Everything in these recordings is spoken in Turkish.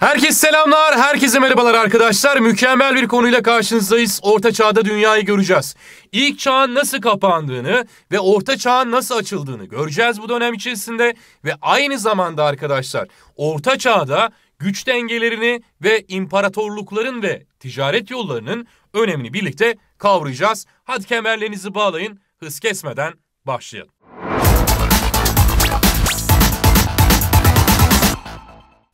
Herkes selamlar, herkese merhabalar arkadaşlar. Mükemmel bir konuyla karşınızdayız. Orta Çağ'da dünyayı göreceğiz. İlk çağın nasıl kapandığını ve Orta Çağ'ın nasıl açıldığını göreceğiz bu dönem içerisinde. Ve aynı zamanda arkadaşlar Orta Çağ'da güç dengelerini ve imparatorlukların ve ticaret yollarının önemini birlikte kavrayacağız. Hadi kemerlerinizi bağlayın, hız kesmeden başlayalım.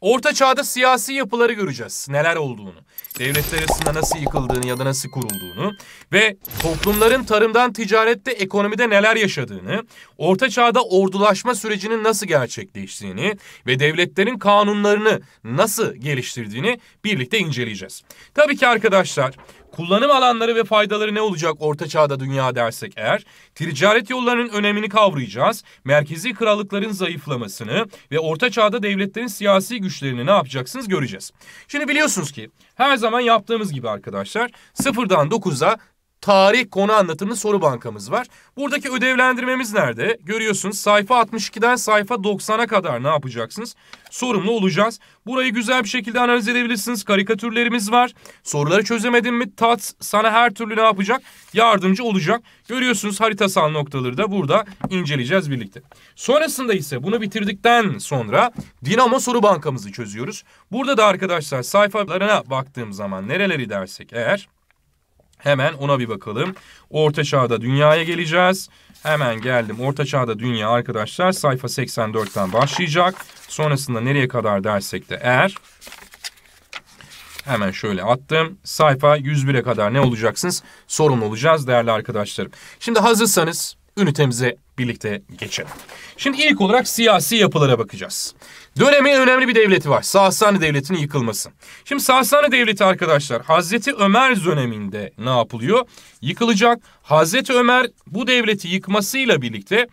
Orta çağda siyasi yapıları göreceğiz. Neler olduğunu, devletler arasında nasıl yıkıldığını ya da nasıl kurulduğunu ve toplumların tarımdan ticarette, ekonomide neler yaşadığını, orta çağda ordulaşma sürecinin nasıl gerçekleştiğini ve devletlerin kanunlarını nasıl geliştirdiğini birlikte inceleyeceğiz. Tabii ki arkadaşlar kullanım alanları ve faydaları ne olacak orta çağda dünya dersek eğer, ticaret yollarının önemini kavrayacağız, merkezi krallıkların zayıflamasını ve orta çağda devletlerin siyasi güçlerini ne yapacaksınız göreceğiz. Şimdi biliyorsunuz ki her zaman yaptığımız gibi arkadaşlar sıfırdan dokuza tarih konu anlatımlı soru bankamız var. Buradaki ödevlendirmemiz nerede? Görüyorsunuz sayfa 62'den sayfa 90'a kadar ne yapacaksınız? Sorumlu olacağız. Burayı güzel bir şekilde analiz edebilirsiniz. Karikatürlerimiz var. Soruları çözemedin mi? Tat sana her türlü ne yapacak? Yardımcı olacak. Görüyorsunuz haritasal noktaları da burada inceleyeceğiz birlikte. Sonrasında ise bunu bitirdikten sonra Dinamo soru bankamızı çözüyoruz. Burada da arkadaşlar sayfalarına baktığım zaman nereleri dersek eğer Hemen ona bir bakalım. Orta Çağ'da dünyaya geleceğiz. Hemen geldim. Orta Çağ'da dünya arkadaşlar sayfa 84'ten başlayacak. Sonrasında nereye kadar dersek de eğer hemen şöyle attım. Sayfa 101'e kadar ne olacaksınız? Sorumlu olacağız değerli arkadaşlarım. Şimdi hazırsanız ünitemize birlikte geçelim. Şimdi ilk olarak siyasi yapılara bakacağız. Dönemin önemli bir devleti var. Sasani Devleti'nin yıkılması. Şimdi Sasani Devleti arkadaşlar Hazreti Ömer döneminde ne yapılıyor? Yıkılacak. Hazreti Ömer bu devleti yıkmasıyla birlikte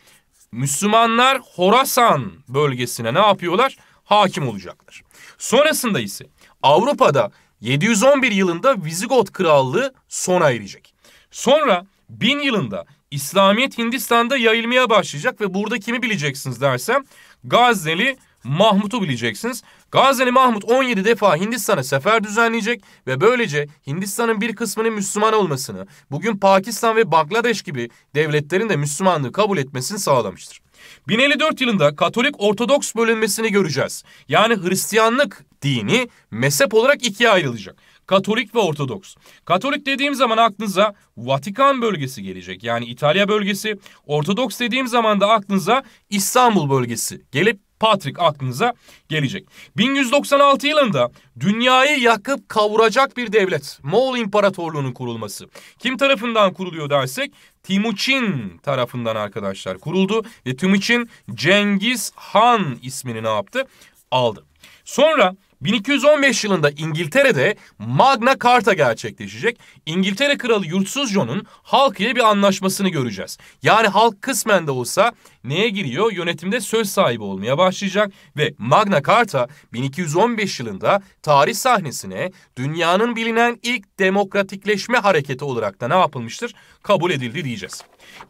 Müslümanlar Horasan bölgesine ne yapıyorlar? Hakim olacaklar. Sonrasında ise Avrupa'da 711 yılında Vizigot Krallığı sona erecek. Sonra 1000 yılında İslamiyet Hindistan'da yayılmaya başlayacak ve burada kimi bileceksiniz dersem Gazeli Mahmut'u bileceksiniz. Gazeli Mahmut 17 defa Hindistan'a sefer düzenleyecek ve böylece Hindistan'ın bir kısmının Müslüman olmasını, bugün Pakistan ve Bangladeş gibi devletlerin de Müslümanlığı kabul etmesini sağlamıştır. 1054 yılında Katolik Ortodoks bölünmesini göreceğiz. Yani Hristiyanlık dini mezhep olarak ikiye ayrılacak. Katolik ve Ortodoks. Katolik dediğim zaman aklınıza Vatikan bölgesi gelecek. Yani İtalya bölgesi. Ortodoks dediğim zaman da aklınıza İstanbul bölgesi gelip Patrick aklınıza gelecek. 1196 yılında dünyayı yakıp kavuracak bir devlet. Moğol İmparatorluğu'nun kurulması. Kim tarafından kuruluyor dersek Timuçin tarafından arkadaşlar kuruldu. Ve Timuçin Cengiz Han ismini ne yaptı? Aldı. Sonra 1215 yılında İngiltere'de Magna Carta gerçekleşecek. İngiltere Kralı Yurtsuz John'un halk ile bir anlaşmasını göreceğiz. Yani halk kısmen de olsa neye giriyor? Yönetimde söz sahibi olmaya başlayacak ve Magna Carta 1215 yılında tarih sahnesine dünyanın bilinen ilk demokratikleşme hareketi olarak da ne yapılmıştır? kabul edildi diyeceğiz.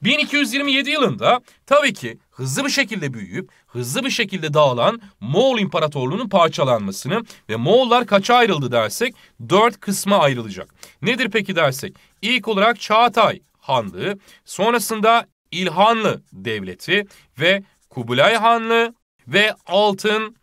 1227 yılında tabii ki hızlı bir şekilde büyüyüp hızlı bir şekilde dağılan Moğol İmparatorluğu'nun parçalanmasını ve Moğollar kaça ayrıldı dersek dört kısma ayrılacak. Nedir peki dersek? İlk olarak Çağatay Hanlığı, sonrasında İlhanlı Devleti ve Kubilay Hanlı ve Altın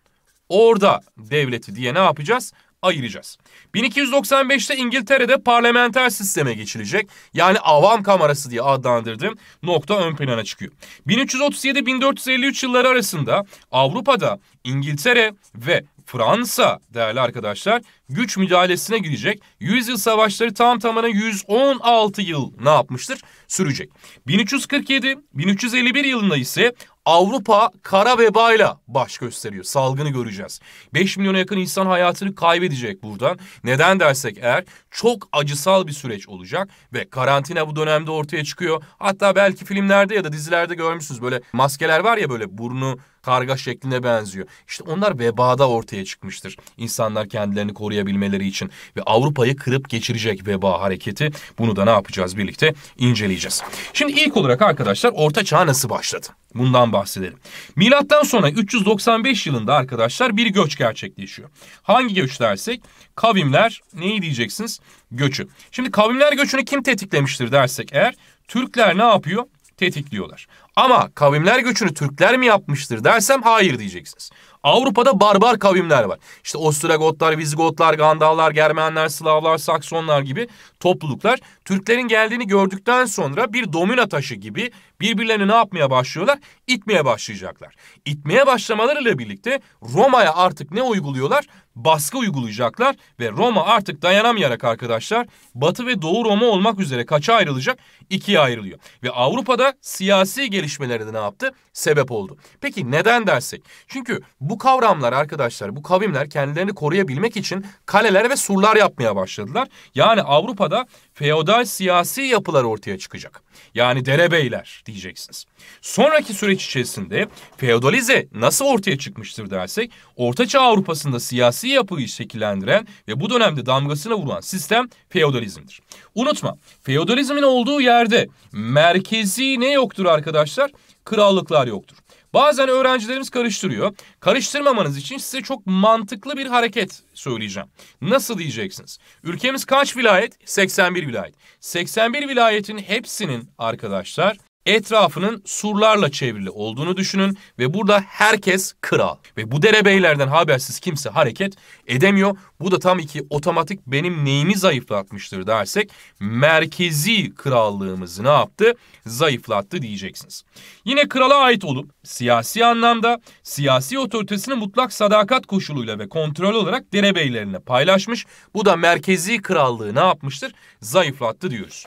Orda Devleti diye ne yapacağız? ayıracağız. 1295'te İngiltere'de parlamenter sisteme geçilecek. Yani avam kamerası diye adlandırdığım nokta ön plana çıkıyor. 1337-1453 yılları arasında Avrupa'da İngiltere ve Fransa değerli arkadaşlar güç müdahalesine girecek. Yüzyıl savaşları tam tamına 116 yıl ne yapmıştır? Sürecek. 1347-1351 yılında ise Avrupa kara vebayla baş gösteriyor. Salgını göreceğiz. 5 milyona yakın insan hayatını kaybedecek buradan. Neden dersek eğer çok acısal bir süreç olacak ve karantina bu dönemde ortaya çıkıyor. Hatta belki filmlerde ya da dizilerde görmüşsünüz böyle maskeler var ya böyle burnu karga şekline benziyor. İşte onlar vebada ortaya çıkmıştır. İnsanlar kendilerini koruyabilmeleri için ve Avrupa'yı kırıp geçirecek veba hareketi. Bunu da ne yapacağız birlikte inceleyeceğiz. Şimdi ilk olarak arkadaşlar Orta Çağ nasıl başladı? Bundan bahsedelim. Milattan sonra 395 yılında arkadaşlar bir göç gerçekleşiyor. Hangi göç dersek kavimler neyi diyeceksiniz? Göçü. Şimdi kavimler göçünü kim tetiklemiştir dersek eğer Türkler ne yapıyor? Tetikliyorlar. Ama kavimler göçünü Türkler mi yapmıştır dersem hayır diyeceksiniz. Avrupa'da barbar kavimler var. İşte Ostrogotlar, Vizigotlar, Gandallar, Germenler, Slavlar, Saksonlar gibi topluluklar Türklerin geldiğini gördükten sonra bir domina taşı gibi birbirlerini ne yapmaya başlıyorlar? İtmeye başlayacaklar. İtmeye başlamalarıyla birlikte Roma'ya artık ne uyguluyorlar? Baskı uygulayacaklar ve Roma artık dayanamayarak arkadaşlar Batı ve Doğu Roma olmak üzere kaça ayrılacak? İkiye ayrılıyor. Ve Avrupa'da siyasi gelişmelere de ne yaptı? Sebep oldu. Peki neden dersek? Çünkü bu kavramlar arkadaşlar, bu kavimler kendilerini koruyabilmek için kaleler ve surlar yapmaya başladılar. Yani Avrupa'da feodal siyasi yapılar ortaya çıkacak. Yani derebeyler diyeceksiniz. Sonraki süreç içerisinde feodalize nasıl ortaya çıkmıştır dersek, Ortaçağ Avrupa'sında siyasi yapıyı şekillendiren ve bu dönemde damgasını vuran sistem feodalizmdir. Unutma, feodalizmin olduğu yerde merkezi ne yoktur arkadaşlar? Krallıklar yoktur. Bazen öğrencilerimiz karıştırıyor. Karıştırmamanız için size çok mantıklı bir hareket söyleyeceğim. Nasıl diyeceksiniz? Ülkemiz kaç vilayet? 81 vilayet. 81 vilayetin hepsinin arkadaşlar etrafının surlarla çevrili olduğunu düşünün ve burada herkes kral. Ve bu derebeylerden habersiz kimse hareket edemiyor. Bu da tam iki otomatik benim neyimi zayıflatmıştır dersek merkezi krallığımızı ne yaptı? Zayıflattı diyeceksiniz. Yine krala ait olup siyasi anlamda siyasi otoritesini mutlak sadakat koşuluyla ve kontrol olarak derebeylerine paylaşmış. Bu da merkezi krallığı ne yapmıştır? Zayıflattı diyoruz.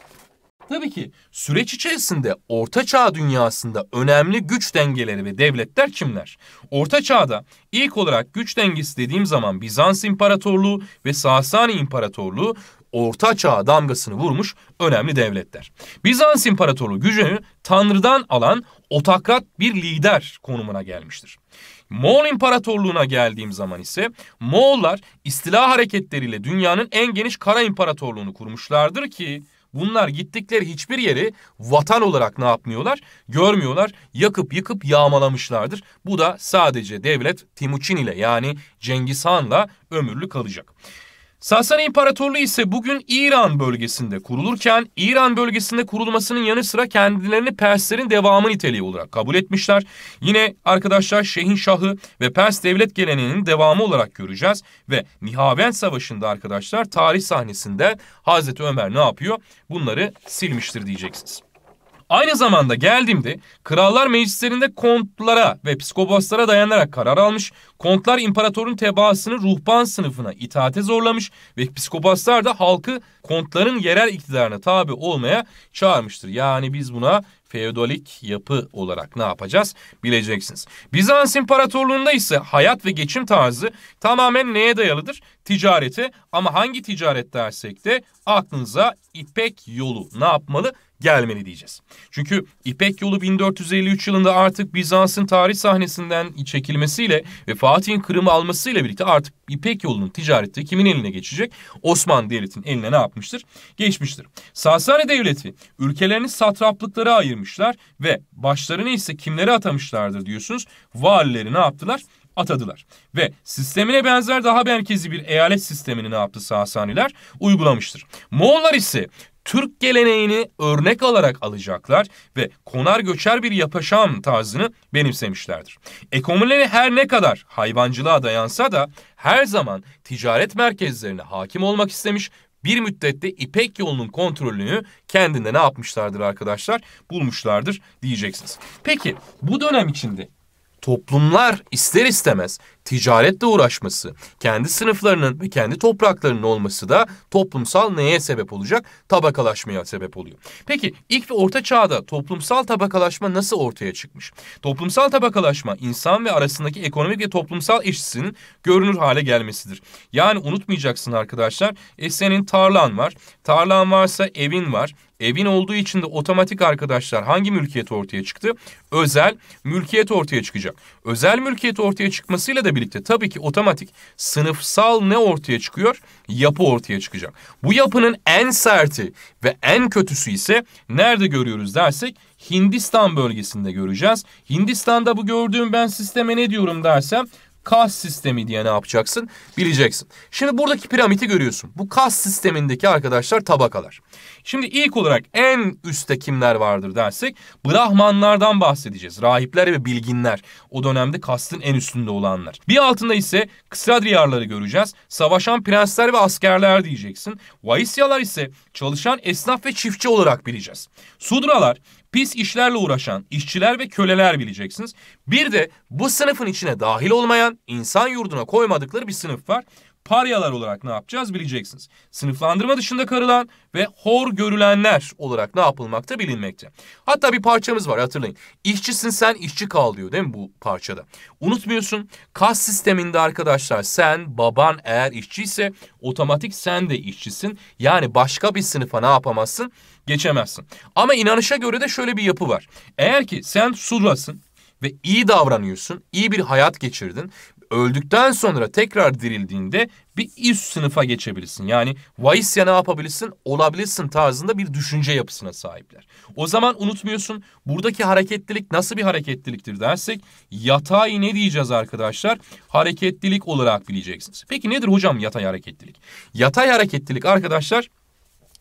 Tabii ki süreç içerisinde Orta Çağ dünyasında önemli güç dengeleri ve devletler kimler? Orta Çağ'da ilk olarak güç dengesi dediğim zaman Bizans İmparatorluğu ve Sasani İmparatorluğu Orta Çağ damgasını vurmuş önemli devletler. Bizans İmparatorluğu gücünü Tanrı'dan alan otokrat bir lider konumuna gelmiştir. Moğol İmparatorluğu'na geldiğim zaman ise Moğollar istila hareketleriyle dünyanın en geniş kara imparatorluğunu kurmuşlardır ki Bunlar gittikleri hiçbir yeri vatan olarak ne yapmıyorlar? Görmüyorlar. Yakıp yıkıp yağmalamışlardır. Bu da sadece devlet Timuçin ile yani Cengiz Han'la ömürlü kalacak. Sasani İmparatorluğu ise bugün İran bölgesinde kurulurken İran bölgesinde kurulmasının yanı sıra kendilerini Perslerin devamı niteliği olarak kabul etmişler. Yine arkadaşlar Şehin Şahı ve Pers devlet geleneğinin devamı olarak göreceğiz ve Nihavend Savaşı'nda arkadaşlar tarih sahnesinde Hazreti Ömer ne yapıyor? Bunları silmiştir diyeceksiniz. Aynı zamanda geldiğimde krallar meclislerinde kontlara ve psikoboslara dayanarak karar almış, kontlar imparatorun tebaasını ruhban sınıfına itaate zorlamış ve psikoboslar da halkı kontların yerel iktidarına tabi olmaya çağırmıştır. Yani biz buna feodalik yapı olarak ne yapacağız bileceksiniz. Bizans İmparatorluğu'nda ise hayat ve geçim tarzı tamamen neye dayalıdır? ticareti ama hangi ticaret dersek de aklınıza İpek yolu ne yapmalı? gelmeli diyeceğiz. Çünkü İpek Yolu 1453 yılında artık Bizans'ın tarih sahnesinden çekilmesiyle ve Fatih'in Kırım'ı almasıyla birlikte artık İpek Yolu'nun ticareti kimin eline geçecek? Osmanlı Devleti'nin eline ne yapmıştır? Geçmiştir. Sasani Devleti ülkelerini satraplıklara ayırmışlar ve başlarını ise kimlere atamışlardır diyorsunuz? Valileri ne yaptılar? atadılar. Ve sistemine benzer daha merkezi bir eyalet sistemini ne yaptı Sasaniler? Uygulamıştır. Moğollar ise Türk geleneğini örnek alarak alacaklar ve konar göçer bir yapışam tarzını benimsemişlerdir. Ekonomileri her ne kadar hayvancılığa dayansa da her zaman ticaret merkezlerine hakim olmak istemiş bir müddette İpek yolunun kontrolünü kendinde ne yapmışlardır arkadaşlar? Bulmuşlardır diyeceksiniz. Peki bu dönem içinde toplumlar ister istemez ticaretle uğraşması, kendi sınıflarının ve kendi topraklarının olması da toplumsal neye sebep olacak? Tabakalaşmaya sebep oluyor. Peki ilk ve orta çağda toplumsal tabakalaşma nasıl ortaya çıkmış? Toplumsal tabakalaşma insan ve arasındaki ekonomik ve toplumsal eşitsinin görünür hale gelmesidir. Yani unutmayacaksın arkadaşlar. E senin tarlan var. Tarlan varsa evin var. Evin olduğu için de otomatik arkadaşlar hangi mülkiyet ortaya çıktı? Özel mülkiyet ortaya çıkacak. Özel mülkiyet ortaya çıkmasıyla da birlikte tabii ki otomatik sınıfsal ne ortaya çıkıyor? Yapı ortaya çıkacak. Bu yapının en serti ve en kötüsü ise nerede görüyoruz dersek Hindistan bölgesinde göreceğiz. Hindistan'da bu gördüğüm ben sisteme ne diyorum dersem kas sistemi diye ne yapacaksın? Bileceksin. Şimdi buradaki piramidi görüyorsun. Bu kas sistemindeki arkadaşlar tabakalar. Şimdi ilk olarak en üstte kimler vardır dersek Brahmanlardan bahsedeceğiz. Rahipler ve bilginler. O dönemde kastın en üstünde olanlar. Bir altında ise Ksadriyarları göreceğiz. Savaşan prensler ve askerler diyeceksin. Vaisyalar ise çalışan esnaf ve çiftçi olarak bileceğiz. Sudralar pis işlerle uğraşan işçiler ve köleler bileceksiniz. Bir de bu sınıfın içine dahil olmayan, insan yurduna koymadıkları bir sınıf var paryalar olarak ne yapacağız bileceksiniz. Sınıflandırma dışında karılan ve hor görülenler olarak ne yapılmakta bilinmekte. Hatta bir parçamız var hatırlayın. İşçisin sen işçi kal diyor değil mi bu parçada? Unutmuyorsun kas sisteminde arkadaşlar sen baban eğer işçiyse otomatik sen de işçisin. Yani başka bir sınıfa ne yapamazsın? Geçemezsin. Ama inanışa göre de şöyle bir yapı var. Eğer ki sen surlasın ve iyi davranıyorsun, iyi bir hayat geçirdin öldükten sonra tekrar dirildiğinde bir üst sınıfa geçebilirsin. Yani vaisya ne yapabilirsin? Olabilirsin tarzında bir düşünce yapısına sahipler. O zaman unutmuyorsun buradaki hareketlilik nasıl bir hareketliliktir dersek yatay ne diyeceğiz arkadaşlar? Hareketlilik olarak bileceksiniz. Peki nedir hocam yatay hareketlilik? Yatay hareketlilik arkadaşlar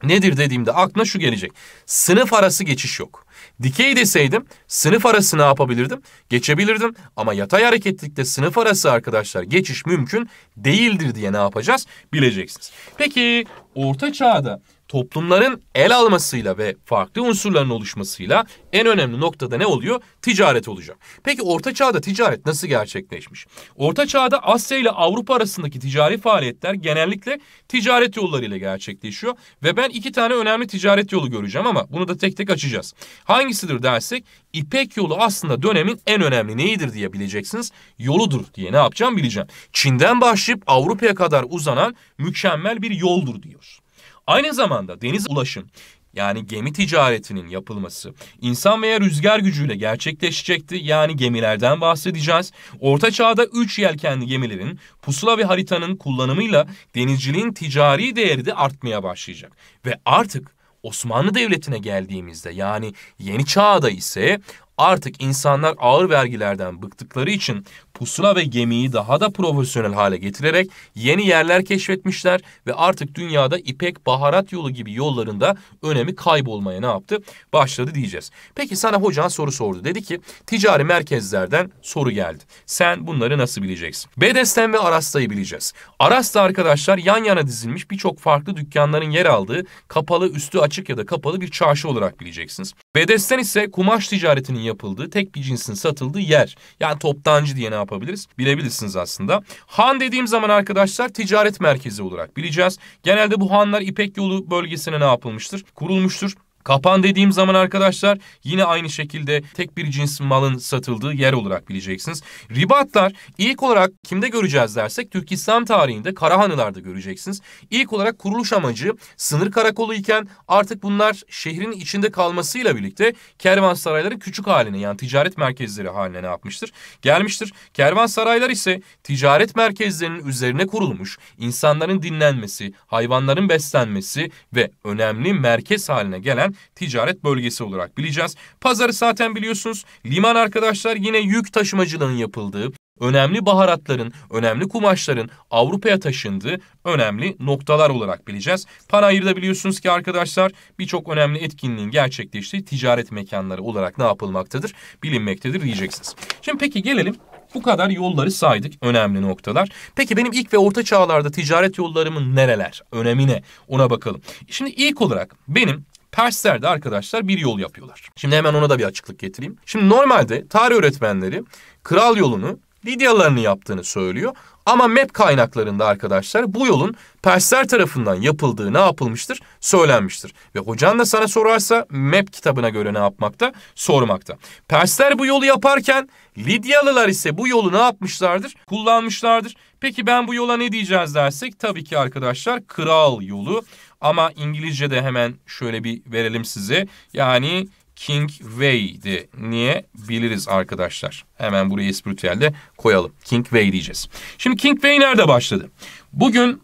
Nedir dediğimde aklına şu gelecek. Sınıf arası geçiş yok. Dikey deseydim sınıf arası ne yapabilirdim? Geçebilirdim ama yatay hareketlikte sınıf arası arkadaşlar geçiş mümkün değildir diye ne yapacağız? Bileceksiniz. Peki orta çağda toplumların el almasıyla ve farklı unsurların oluşmasıyla en önemli noktada ne oluyor? Ticaret olacak. Peki Orta Çağ'da ticaret nasıl gerçekleşmiş? Orta Çağ'da Asya ile Avrupa arasındaki ticari faaliyetler genellikle ticaret yollarıyla gerçekleşiyor. Ve ben iki tane önemli ticaret yolu göreceğim ama bunu da tek tek açacağız. Hangisidir dersek İpek yolu aslında dönemin en önemli neyidir diye bileceksiniz. Yoludur diye ne yapacağım bileceğim. Çin'den başlayıp Avrupa'ya kadar uzanan mükemmel bir yoldur diyor. Aynı zamanda deniz ulaşım yani gemi ticaretinin yapılması insan veya rüzgar gücüyle gerçekleşecekti. Yani gemilerden bahsedeceğiz. Orta çağda 3 yelkenli gemilerin pusula ve haritanın kullanımıyla denizciliğin ticari değeri de artmaya başlayacak. Ve artık Osmanlı Devleti'ne geldiğimizde yani yeni çağda ise Artık insanlar ağır vergilerden bıktıkları için pusula ve gemiyi daha da profesyonel hale getirerek yeni yerler keşfetmişler ve artık dünyada ipek baharat yolu gibi yollarında önemi kaybolmaya ne yaptı? Başladı diyeceğiz. Peki sana hocan soru sordu. Dedi ki ticari merkezlerden soru geldi. Sen bunları nasıl bileceksin? Bedesten ve Arasta'yı bileceğiz. Arasta arkadaşlar yan yana dizilmiş birçok farklı dükkanların yer aldığı kapalı üstü açık ya da kapalı bir çarşı olarak bileceksiniz. Bedesten ise kumaş ticaretinin yapıldığı, tek bir cinsin satıldığı yer. Yani toptancı diye ne yapabiliriz? Bilebilirsiniz aslında. Han dediğim zaman arkadaşlar ticaret merkezi olarak bileceğiz. Genelde bu hanlar İpek yolu bölgesine ne yapılmıştır? Kurulmuştur. Kapan dediğim zaman arkadaşlar yine aynı şekilde tek bir cins malın satıldığı yer olarak bileceksiniz. Ribatlar ilk olarak kimde göreceğiz dersek Türk İslam tarihinde Karahanlılar'da göreceksiniz. İlk olarak kuruluş amacı sınır karakolu iken artık bunlar şehrin içinde kalmasıyla birlikte kervansarayların küçük haline yani ticaret merkezleri haline ne yapmıştır? Gelmiştir. Kervansaraylar ise ticaret merkezlerinin üzerine kurulmuş insanların dinlenmesi, hayvanların beslenmesi ve önemli merkez haline gelen ticaret bölgesi olarak bileceğiz. Pazarı zaten biliyorsunuz. Liman arkadaşlar yine yük taşımacılığın yapıldığı, önemli baharatların, önemli kumaşların Avrupa'ya taşındığı önemli noktalar olarak bileceğiz. Panayır'da biliyorsunuz ki arkadaşlar birçok önemli etkinliğin gerçekleştiği ticaret mekanları olarak ne yapılmaktadır? Bilinmektedir diyeceksiniz. Şimdi peki gelelim bu kadar yolları saydık önemli noktalar. Peki benim ilk ve orta çağlarda ticaret yollarımın nereler? Önemine ona bakalım. Şimdi ilk olarak benim Perslerde arkadaşlar bir yol yapıyorlar. Şimdi hemen ona da bir açıklık getireyim. Şimdi normalde tarih öğretmenleri kral yolunu Lidyalar'ını yaptığını söylüyor. Ama map kaynaklarında arkadaşlar bu yolun Persler tarafından yapıldığı ne yapılmıştır söylenmiştir. Ve hocan da sana sorarsa map kitabına göre ne yapmakta sormakta. Persler bu yolu yaparken Lidyalılar ise bu yolu ne yapmışlardır kullanmışlardır. Peki ben bu yola ne diyeceğiz dersek tabii ki arkadaşlar kral yolu ama İngilizce'de hemen şöyle bir verelim size. Yani King Way'di. Niye? Biliriz arkadaşlar. Hemen buraya espritüelde koyalım. King Way diyeceğiz. Şimdi King Way nerede başladı? Bugün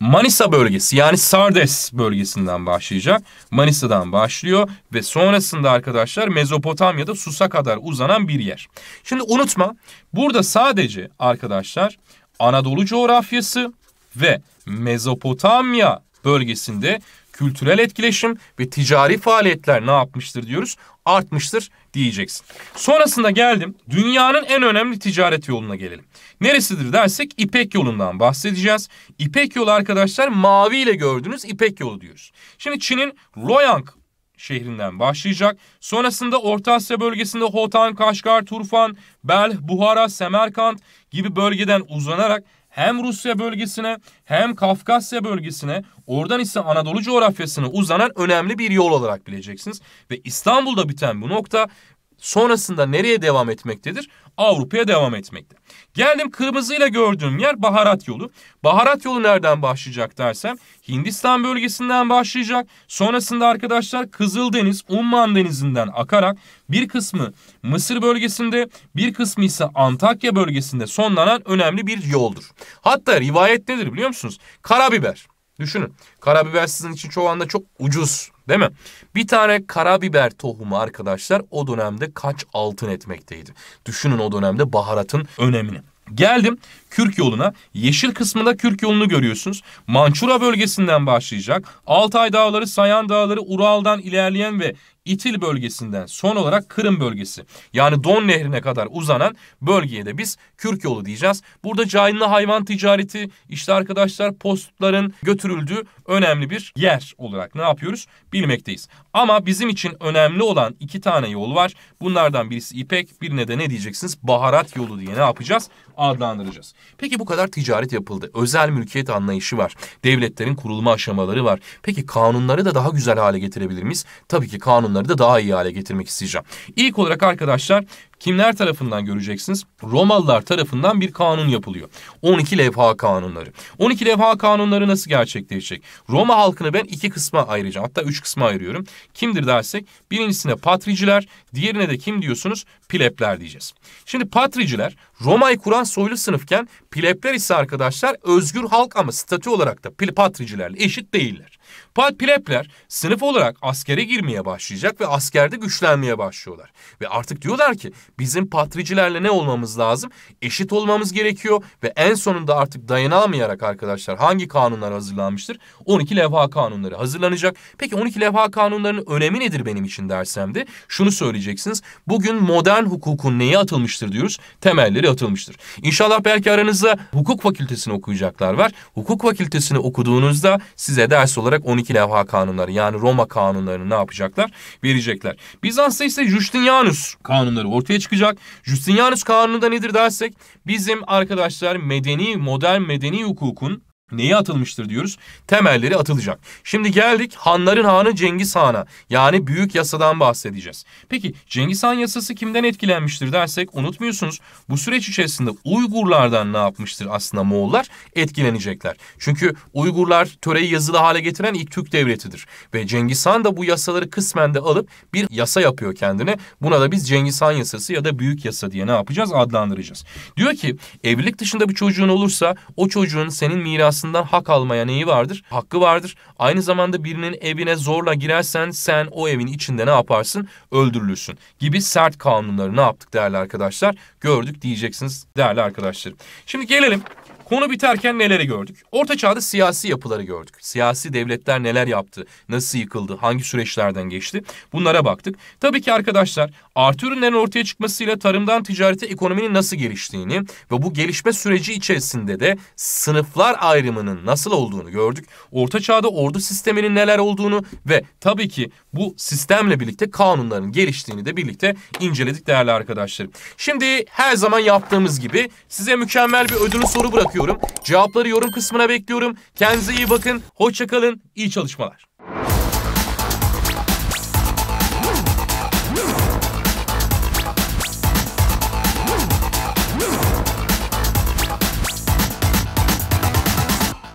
Manisa bölgesi yani Sardes bölgesinden başlayacak. Manisa'dan başlıyor ve sonrasında arkadaşlar Mezopotamya'da Sus'a kadar uzanan bir yer. Şimdi unutma burada sadece arkadaşlar Anadolu coğrafyası ve Mezopotamya bölgesinde kültürel etkileşim ve ticari faaliyetler ne yapmıştır diyoruz? Artmıştır diyeceksin. Sonrasında geldim dünyanın en önemli ticaret yoluna gelelim. Neresidir dersek İpek yolundan bahsedeceğiz. İpek yolu arkadaşlar mavi ile gördüğünüz İpek yolu diyoruz. Şimdi Çin'in Loyang şehrinden başlayacak. Sonrasında Orta Asya bölgesinde Hotan, Kaşgar, Turfan, Bel, Buhara, Semerkant gibi bölgeden uzanarak hem Rusya bölgesine hem Kafkasya bölgesine oradan ise Anadolu coğrafyasına uzanan önemli bir yol olarak bileceksiniz. Ve İstanbul'da biten bu nokta sonrasında nereye devam etmektedir? Avrupa'ya devam etmekte. Geldim kırmızıyla gördüğüm yer baharat yolu. Baharat yolu nereden başlayacak dersem Hindistan bölgesinden başlayacak. Sonrasında arkadaşlar Kızıldeniz, Umman Denizi'nden akarak bir kısmı Mısır bölgesinde bir kısmı ise Antakya bölgesinde sonlanan önemli bir yoldur. Hatta rivayet nedir biliyor musunuz? Karabiber. Düşünün. Karabiber sizin için çoğu anda çok ucuz. Değil mi? Bir tane karabiber tohumu arkadaşlar o dönemde kaç altın etmekteydi. Düşünün o dönemde baharatın önemini. Geldim Kürk yoluna. Yeşil kısmında Kürk yolunu görüyorsunuz. Mançura bölgesinden başlayacak. Altay dağları, Sayan dağları, Ural'dan ilerleyen ve İtil bölgesinden son olarak Kırım bölgesi yani Don Nehri'ne kadar uzanan bölgeye de biz Kürk yolu diyeceğiz. Burada canlı hayvan ticareti işte arkadaşlar postların götürüldüğü önemli bir yer olarak ne yapıyoruz bilmekteyiz. Ama bizim için önemli olan iki tane yol var. Bunlardan birisi İpek birine de ne diyeceksiniz baharat yolu diye ne yapacağız adlandıracağız. Peki bu kadar ticaret yapıldı. Özel mülkiyet anlayışı var. Devletlerin kurulma aşamaları var. Peki kanunları da daha güzel hale getirebilir miyiz? Tabii ki kanunları onları da daha iyi hale getirmek isteyeceğim. İlk olarak arkadaşlar kimler tarafından göreceksiniz? Romalılar tarafından bir kanun yapılıyor. 12 levha kanunları. 12 levha kanunları nasıl gerçekleşecek? Roma halkını ben iki kısma ayıracağım. Hatta üç kısma ayırıyorum. Kimdir dersek birincisine patriciler, diğerine de kim diyorsunuz? Plepler diyeceğiz. Şimdi patriciler Roma'yı kuran soylu sınıfken plepler ise arkadaşlar özgür halk ama statü olarak da patricilerle eşit değiller. Pat Plepler sınıf olarak askere girmeye başlayacak ve askerde güçlenmeye başlıyorlar. Ve artık diyorlar ki bizim patricilerle ne olmamız lazım? Eşit olmamız gerekiyor ve en sonunda artık dayanamayarak arkadaşlar hangi kanunlar hazırlanmıştır? 12 levha kanunları hazırlanacak. Peki 12 levha kanunlarının önemi nedir benim için dersem de şunu söyleyeceksiniz. Bugün modern hukukun neye atılmıştır diyoruz? Temelleri atılmıştır. İnşallah belki aranızda hukuk fakültesini okuyacaklar var. Hukuk fakültesini okuduğunuzda size ders olarak olarak 12 levha kanunları yani Roma kanunlarını ne yapacaklar? Verecekler. Bizans'ta ise Justinianus kanunları ortaya çıkacak. Justinianus kanunu da nedir dersek bizim arkadaşlar medeni modern medeni hukukun Neye atılmıştır diyoruz? Temelleri atılacak. Şimdi geldik Hanların Hanı Cengiz Han'a. Yani büyük yasadan bahsedeceğiz. Peki Cengiz Han yasası kimden etkilenmiştir dersek unutmuyorsunuz. Bu süreç içerisinde Uygurlardan ne yapmıştır aslında Moğollar? Etkilenecekler. Çünkü Uygurlar töreyi yazılı hale getiren ilk Türk devletidir. Ve Cengiz Han da bu yasaları kısmen de alıp bir yasa yapıyor kendine. Buna da biz Cengiz Han yasası ya da büyük yasa diye ne yapacağız? Adlandıracağız. Diyor ki evlilik dışında bir çocuğun olursa o çocuğun senin mirası başkasından hak almaya neyi vardır? Hakkı vardır. Aynı zamanda birinin evine zorla girersen sen o evin içinde ne yaparsın? Öldürülürsün gibi sert kanunları ne yaptık değerli arkadaşlar? Gördük diyeceksiniz değerli arkadaşlarım. Şimdi gelelim Konu biterken neleri gördük? Orta çağda siyasi yapıları gördük. Siyasi devletler neler yaptı? Nasıl yıkıldı? Hangi süreçlerden geçti? Bunlara baktık. Tabii ki arkadaşlar artı ürünlerin ortaya çıkmasıyla tarımdan ticarete ekonominin nasıl geliştiğini ve bu gelişme süreci içerisinde de sınıflar ayrımının nasıl olduğunu gördük. Orta çağda ordu sisteminin neler olduğunu ve tabii ki bu sistemle birlikte kanunların geliştiğini de birlikte inceledik değerli arkadaşlar. Şimdi her zaman yaptığımız gibi size mükemmel bir ödül soru bırakıyorum bakıyorum. Cevapları yorum kısmına bekliyorum. Kendinize iyi bakın. Hoşçakalın. İyi çalışmalar.